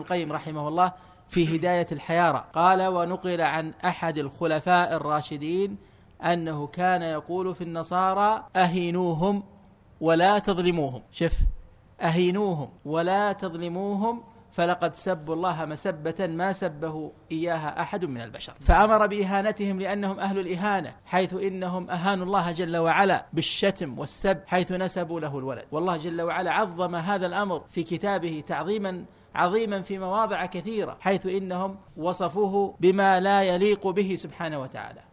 القيم رحمه الله في هداية الحيارى قال ونقل عن أحد الخلفاء الراشدين أنه كان يقول في النصارى أهينوهم ولا تظلموهم شف أهينوهم ولا تظلموهم فلقد سبوا الله مسبة ما سبه إياها أحد من البشر فأمر بإهانتهم لأنهم أهل الإهانة حيث إنهم أهانوا الله جل وعلا بالشتم والسب حيث نسبوا له الولد والله جل وعلا عظم هذا الأمر في كتابه تعظيما عظيما في مواضع كثيرة حيث إنهم وصفوه بما لا يليق به سبحانه وتعالى